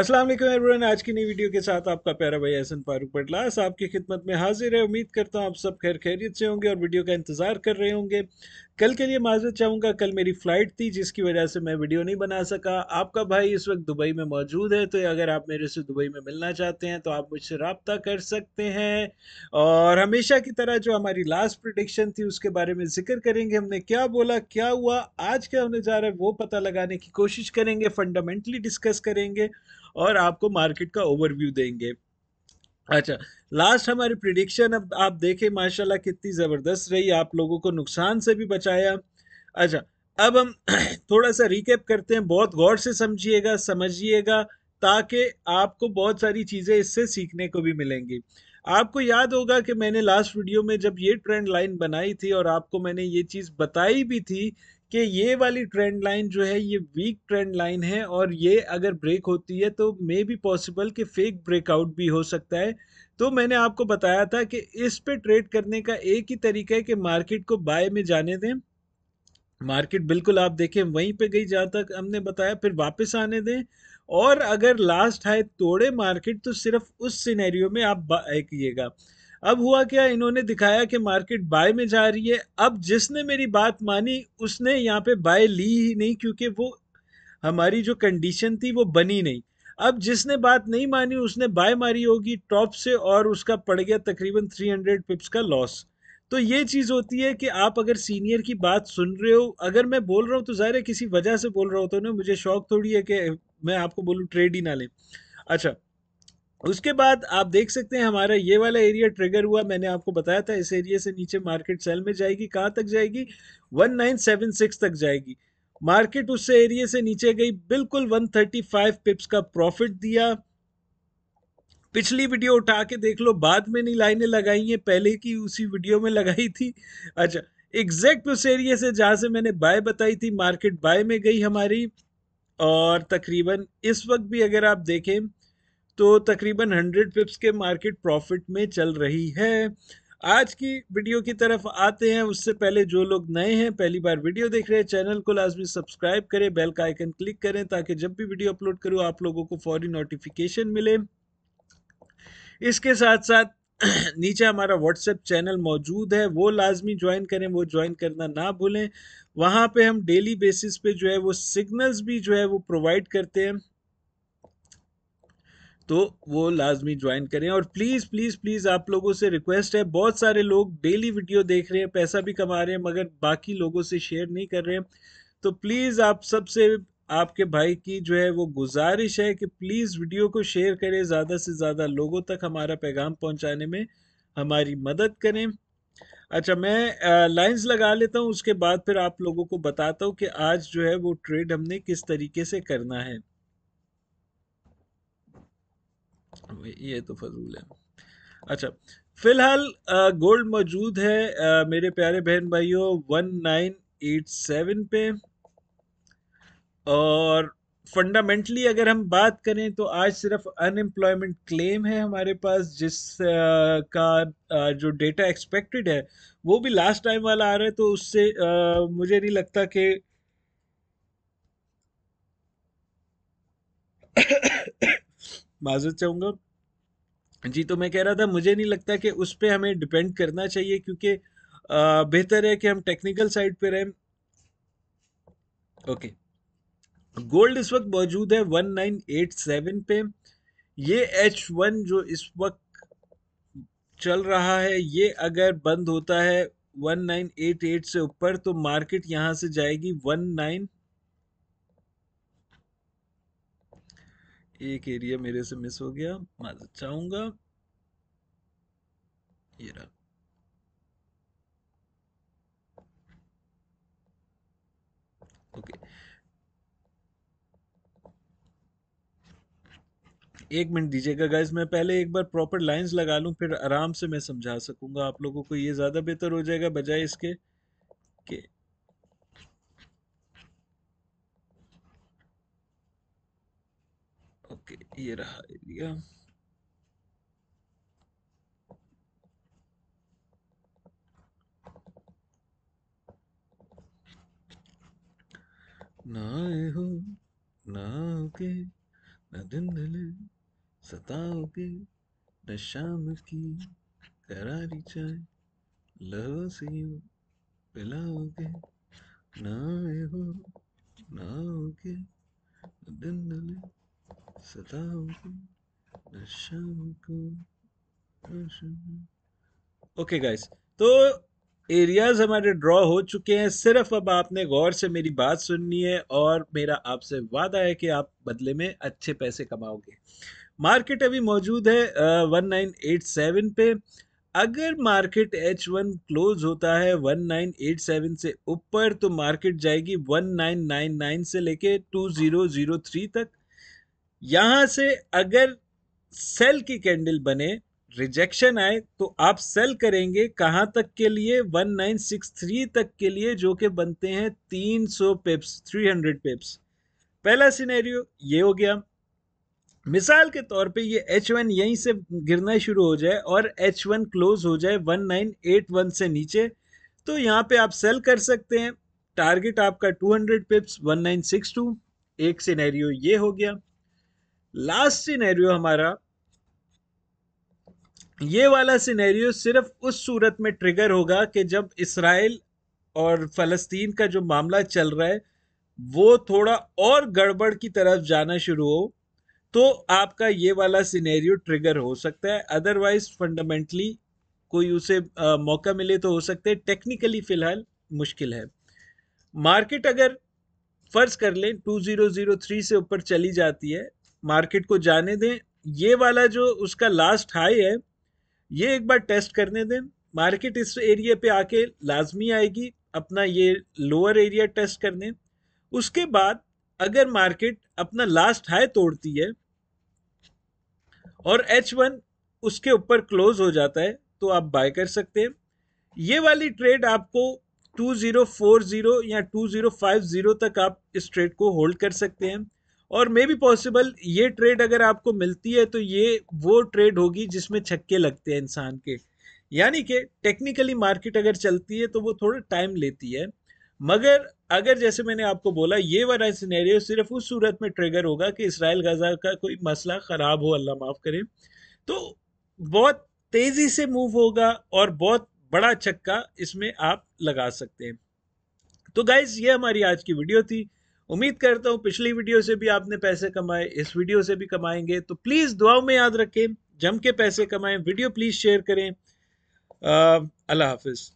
अस्सलाम वालेकुम एवरीवन आज की नई वीडियो के साथ आपका प्यारा भाई एहसन फारूक पटलास आपकी खिदमत में हाजिर है उम्मीद करता हूँ आप सब खैर खैरियत से होंगे और वीडियो का इंतज़ार कर रहे होंगे कल के लिए माजरत चाहूँगा कल मेरी फ़्लाइट थी जिसकी वजह से मैं वीडियो नहीं बना सका आपका भाई इस वक्त दुबई में मौजूद है तो अगर आप मेरे से दुबई में मिलना चाहते हैं तो आप मुझसे रबता कर सकते हैं और हमेशा की तरह जो हमारी लास्ट प्रडिक्शन थी उसके बारे में जिक्र करेंगे हमने क्या बोला क्या हुआ आज क्या होने जा रहा है वो पता लगाने की कोशिश करेंगे फंडामेंटली डिस्कस करेंगे और आपको मार्केट का ओवरव्यू देंगे अच्छा लास्ट हमारी प्रिडिक्शन अब आप देखें माशाल्लाह कितनी ज़बरदस्त रही आप लोगों को नुकसान से भी बचाया अच्छा अब हम थोड़ा सा रिकेप करते हैं बहुत गौर से समझिएगा समझिएगा ताकि आपको बहुत सारी चीज़ें इससे सीखने को भी मिलेंगी आपको याद होगा कि मैंने लास्ट वीडियो में जब ये ट्रेंड लाइन बनाई थी और आपको मैंने ये चीज़ बताई भी थी कि ये वाली ट्रेंड लाइन जो है ये वीक ट्रेंड लाइन है और ये अगर ब्रेक होती है तो मे बी पॉसिबल कि फेक ब्रेकआउट भी हो सकता है तो मैंने आपको बताया था कि इस पे ट्रेड करने का एक ही तरीका है कि मार्केट को बाय में जाने दें मार्केट बिल्कुल आप देखें वहीं पे गई जहाँ तक हमने बताया फिर वापस आने दें और अगर लास्ट हाई तोड़े मार्केट तो सिर्फ उस सिनेरियो में आप बाय अब हुआ क्या इन्होंने दिखाया कि मार्केट बाय में जा रही है अब जिसने मेरी बात मानी उसने यहाँ पे बाय ली ही नहीं क्योंकि वो हमारी जो कंडीशन थी वो बनी नहीं अब जिसने बात नहीं मानी उसने बाय मारी होगी टॉप से और उसका पड़ गया तकरीबन 300 पिप्स का लॉस तो ये चीज़ होती है कि आप अगर सीनियर की बात सुन रहे हो अगर मैं बोल रहा हूँ तो ज़ाहिर है किसी वजह से बोल रहा हूँ तो ना मुझे शौक थोड़ी है कि मैं आपको बोलूँ ट्रेड ही ना लें अच्छा उसके बाद आप देख सकते हैं हमारा ये वाला एरिया ट्रिगर हुआ मैंने आपको बताया था इस एरिया से नीचे मार्केट सेल में जाएगी कहाँ तक जाएगी 1976 तक जाएगी मार्केट उस एरिया से नीचे गई बिल्कुल 135 पिप्स का प्रॉफिट दिया पिछली वीडियो उठा के देख लो बाद में नहीं लाइनें लगाई हैं पहले की उसी वीडियो में लगाई थी अच्छा एग्जैक्ट उस एरिए से जहाँ से मैंने बाय बताई थी मार्केट बाय में गई हमारी और तकरीबन इस वक्त भी अगर आप देखें तो तकरीबन 100 पिप्स के मार्केट प्रॉफिट में चल रही है आज की वीडियो की तरफ आते हैं उससे पहले जो लोग नए हैं पहली बार वीडियो देख रहे हैं चैनल को लाजमी सब्सक्राइब करें बेल का आइकन क्लिक करें ताकि जब भी वीडियो अपलोड करूँ आप लोगों को फौरी नोटिफिकेशन मिले इसके साथ साथ नीचे हमारा व्हाट्सएप चैनल मौजूद है वो लाजमी ज्वाइन करें वो ज्वाइन करना ना भूलें वहाँ पे हम डेली बेसिस पे जो है वो सिग्नल्स भी जो है वो प्रोवाइड करते हैं तो वो लाजमी ज्वाइन करें और प्लीज़ प्लीज़ प्लीज़ आप लोगों से रिक्वेस्ट है बहुत सारे लोग डेली वीडियो देख रहे हैं पैसा भी कमा रहे हैं मगर बाकी लोगों से शेयर नहीं कर रहे हैं तो प्लीज़ आप सबसे आपके भाई की जो है वो गुजारिश है कि प्लीज़ वीडियो को शेयर करें ज़्यादा से ज़्यादा लोगों तक हमारा पैगाम पहुँचाने में हमारी मदद करें अच्छा मैं लाइंस लगा लेता हूँ उसके बाद फिर आप लोगों को बताता हूँ कि आज जो है वो ट्रेड हमने किस तरीके से करना है ये तो फजूल है अच्छा फिलहाल गोल्ड मौजूद है आ, मेरे प्यारे बहन भाइयों वन नाइन एट सेवन पे और फंडामेंटली अगर हम बात करें तो आज सिर्फ अनएम्प्लॉयमेंट क्लेम है हमारे पास जिस आ, का आ, जो डेटा एक्सपेक्टेड है वो भी लास्ट टाइम वाला आ रहा है तो उससे आ, मुझे नहीं लगता कि माजरत चाहूँगा जी तो मैं कह रहा था मुझे नहीं लगता कि उस पर हमें डिपेंड करना चाहिए क्योंकि बेहतर है कि हम टेक्निकल साइड पर रहें ओके गोल्ड इस वक्त मौजूद है 1987 पे ये एच वन जो इस वक्त चल रहा है ये अगर बंद होता है 1988 से ऊपर तो मार्केट यहाँ से जाएगी 19 एक एरिया मेरे से मिस हो गया मैं तो चाहूंगा ये रहा ओके एक मिनट दीजिएगा गाइज मैं पहले एक बार प्रॉपर लाइंस लगा लूं फिर आराम से मैं समझा सकूंगा आप लोगों को ये ज़्यादा बेहतर हो जाएगा बजाय इसके okay. ओके ये रहा एरिया ना हो ना के ना दिन सताओ के न शाम की करारी चाय लव से यू पिलाओगे ना ओके गाइस तो एरियाज हमारे ड्रॉ हो चुके हैं सिर्फ अब आपने गौर से मेरी बात सुननी है और मेरा आपसे वादा है कि आप बदले में अच्छे पैसे कमाओगे मार्केट अभी मौजूद है वन नाइन एट सेवन पे अगर मार्केट एच वन क्लोज होता है वन नाइन एट सेवन से ऊपर तो मार्केट जाएगी वन नाइन नाइन नाइन से लेके टू ज़ीरो ज़ीरो थ्री तक यहां से अगर सेल की कैंडल बने रिजेक्शन आए तो आप सेल करेंगे कहां तक के लिए 1963 तक के लिए जो कि बनते हैं 300 पिप्स 300 पिप्स पहला सिनेरियो ये हो गया मिसाल के तौर पे ये H1 यहीं से गिरना शुरू हो जाए और H1 क्लोज हो जाए 1981 से नीचे तो यहाँ पे आप सेल कर सकते हैं टारगेट आपका 200 पिप्स 1962 एक सिनेरियो ये हो गया लास्ट सिनेरियो हमारा ये वाला सिनेरियो सिर्फ उस सूरत में ट्रिगर होगा कि जब इसराइल और फ़लस्तीन का जो मामला चल रहा है वो थोड़ा और गड़बड़ की तरफ जाना शुरू हो तो आपका ये वाला सिनेरियो ट्रिगर हो सकता है अदरवाइज फंडामेंटली कोई उसे आ, मौका मिले तो हो सकता है टेक्निकली फ़िलहाल मुश्किल है मार्केट अगर फ़र्ज़ कर लें 2003 से ऊपर चली जाती है मार्केट को जाने दें ये वाला जो उसका लास्ट हाई है ये एक बार टेस्ट करने दें मार्केट इस एरिया पे आके लाजमी आएगी अपना ये लोअर एरिया टेस्ट करने उसके बाद अगर मार्केट अपना लास्ट हाई तोड़ती है और एच वन उसके ऊपर क्लोज हो जाता है तो आप बाय कर सकते हैं ये वाली ट्रेड आपको 2040 या 2050 तक आप इस ट्रेड को होल्ड कर सकते हैं और मे बी पॉसिबल ये ट्रेड अगर आपको मिलती है तो ये वो ट्रेड होगी जिसमें छक्के लगते हैं इंसान के यानी कि टेक्निकली मार्केट अगर चलती है तो वो थोड़ा टाइम लेती है मगर अगर जैसे मैंने आपको बोला ये वाला सिनेरियो सिर्फ उस सूरत में ट्रिगर होगा कि इसराइल गजा का कोई मसला ख़राब हो अल्लाह माफ़ करे तो बहुत तेज़ी से मूव होगा और बहुत बड़ा छक्का इसमें आप लगा सकते हैं तो गाइज़ ये हमारी आज की वीडियो थी उम्मीद करता हूँ पिछली वीडियो से भी आपने पैसे कमाए इस वीडियो से भी कमाएंगे तो प्लीज़ दुआओं में याद रखें जम के पैसे कमाएं वीडियो प्लीज़ शेयर करें अल्लाह हाफिज़